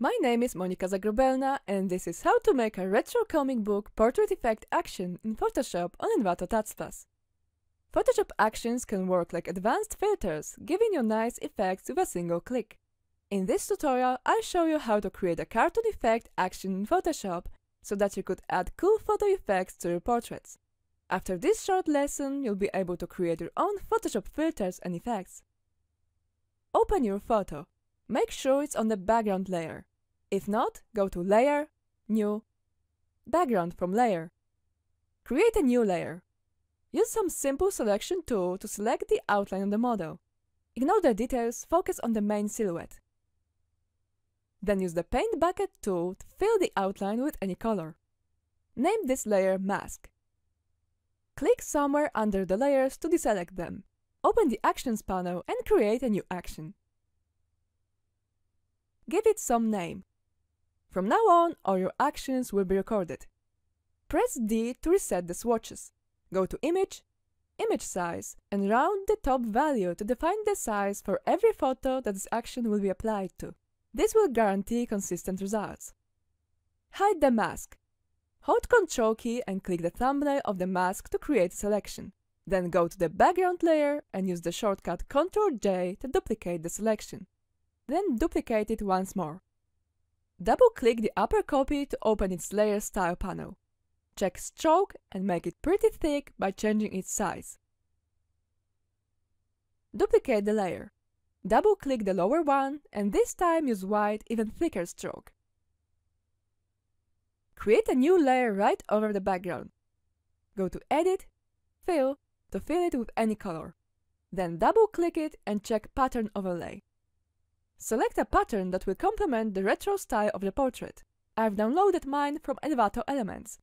My name is Monika Zagrobelna and this is how to make a retro comic book portrait effect action in Photoshop on Envato Tatspas. Photoshop actions can work like advanced filters, giving you nice effects with a single click. In this tutorial, I'll show you how to create a cartoon effect action in Photoshop so that you could add cool photo effects to your portraits. After this short lesson, you'll be able to create your own Photoshop filters and effects. Open your photo. Make sure it's on the background layer. If not, go to Layer, New, Background from Layer. Create a new layer. Use some simple selection tool to select the outline of the model. Ignore the details, focus on the main silhouette. Then use the Paint Bucket tool to fill the outline with any color. Name this layer Mask. Click somewhere under the layers to deselect them. Open the Actions panel and create a new action. Give it some name. From now on, all your actions will be recorded. Press D to reset the swatches. Go to Image, Image Size, and round the top value to define the size for every photo that this action will be applied to. This will guarantee consistent results. Hide the mask. Hold Ctrl key and click the thumbnail of the mask to create a selection. Then go to the background layer and use the shortcut Ctrl J to duplicate the selection. Then duplicate it once more. Double-click the upper copy to open its layer style panel. Check stroke and make it pretty thick by changing its size. Duplicate the layer. Double-click the lower one and this time use white, even thicker stroke. Create a new layer right over the background. Go to Edit, Fill to fill it with any color. Then double-click it and check Pattern Overlay. Select a pattern that will complement the retro style of the portrait. I've downloaded mine from Envato Elements.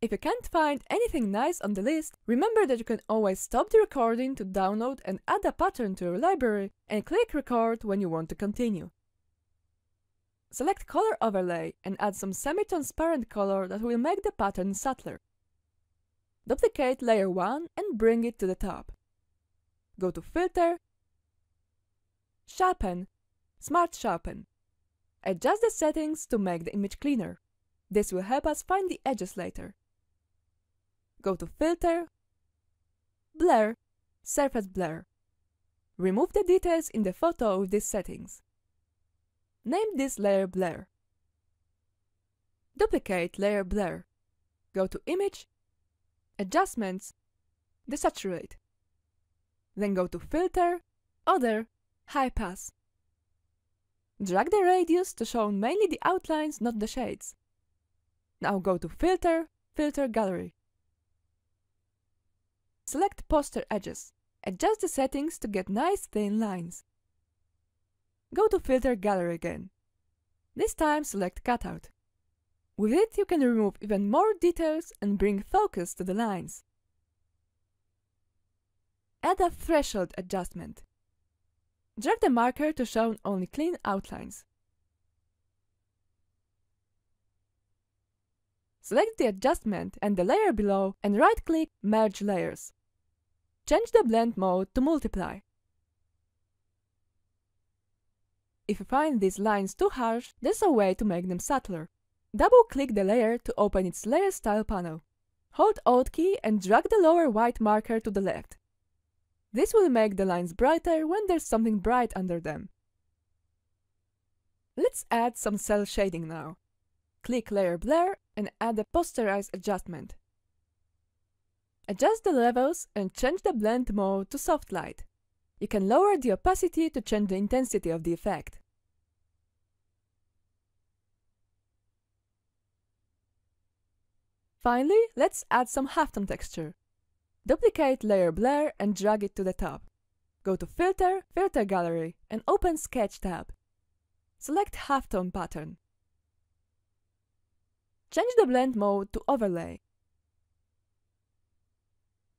If you can't find anything nice on the list, remember that you can always stop the recording to download and add a pattern to your library and click record when you want to continue. Select color overlay and add some semi-transparent color that will make the pattern subtler. Duplicate layer 1 and bring it to the top. Go to Filter, Sharpen Smart Sharpen. Adjust the settings to make the image cleaner. This will help us find the edges later. Go to Filter, Blur, Surface Blur. Remove the details in the photo with these settings. Name this layer Blur. Duplicate Layer Blur. Go to Image, Adjustments, Desaturate. Then go to Filter, Other, High Pass. Drag the radius to show mainly the outlines, not the shades. Now go to Filter, Filter Gallery. Select poster edges. Adjust the settings to get nice thin lines. Go to Filter Gallery again. This time select Cutout. With it you can remove even more details and bring focus to the lines. Add a threshold adjustment. Drag the marker to show only clean outlines. Select the adjustment and the layer below and right-click Merge Layers. Change the blend mode to Multiply. If you find these lines too harsh, there's a way to make them subtler. Double-click the layer to open its Layer Style panel. Hold Alt key and drag the lower white marker to the left. This will make the lines brighter when there's something bright under them. Let's add some cell shading now. Click Layer Blur and add a Posterize adjustment. Adjust the levels and change the blend mode to soft light. You can lower the opacity to change the intensity of the effect. Finally, let's add some halftone texture. Duplicate layer blur and drag it to the top. Go to Filter, Filter Gallery and open Sketch tab. Select Halftone pattern. Change the blend mode to Overlay.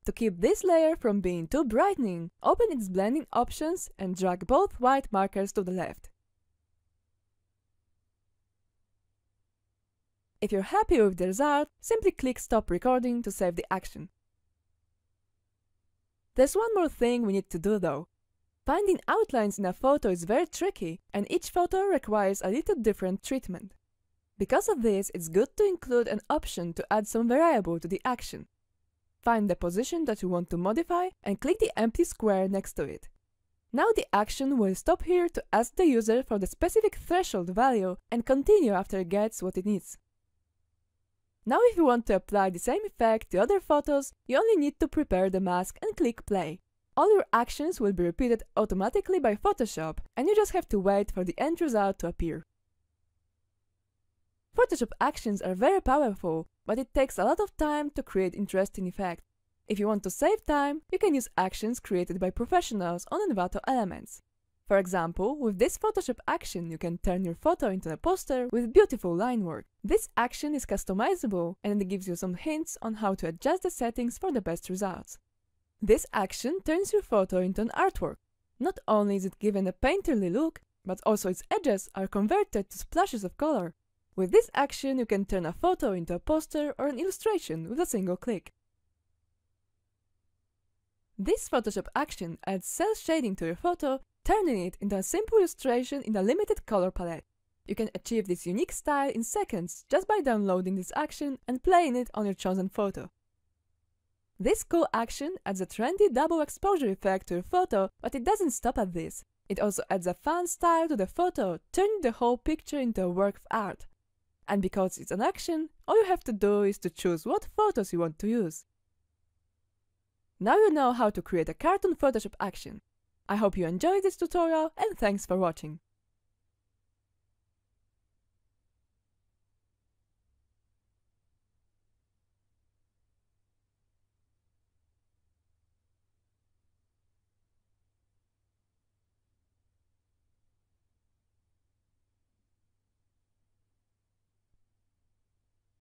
To keep this layer from being too brightening, open its blending options and drag both white markers to the left. If you're happy with the result, simply click stop recording to save the action. There's one more thing we need to do though. Finding outlines in a photo is very tricky and each photo requires a little different treatment. Because of this, it's good to include an option to add some variable to the action. Find the position that you want to modify and click the empty square next to it. Now the action will stop here to ask the user for the specific threshold value and continue after it gets what it needs. Now if you want to apply the same effect to other photos, you only need to prepare the mask and click play. All your actions will be repeated automatically by Photoshop, and you just have to wait for the end result to appear. Photoshop actions are very powerful, but it takes a lot of time to create interesting effects. If you want to save time, you can use actions created by professionals on Envato Elements. For example, with this Photoshop action you can turn your photo into a poster with beautiful line work. This action is customizable and it gives you some hints on how to adjust the settings for the best results. This action turns your photo into an artwork. Not only is it given a painterly look, but also its edges are converted to splashes of color. With this action you can turn a photo into a poster or an illustration with a single click. This Photoshop action adds cell shading to your photo turning it into a simple illustration in a limited color palette. You can achieve this unique style in seconds just by downloading this action and playing it on your chosen photo. This cool action adds a trendy double exposure effect to your photo, but it doesn't stop at this. It also adds a fun style to the photo, turning the whole picture into a work of art. And because it's an action, all you have to do is to choose what photos you want to use. Now you know how to create a cartoon Photoshop action. I hope you enjoyed this tutorial and thanks for watching.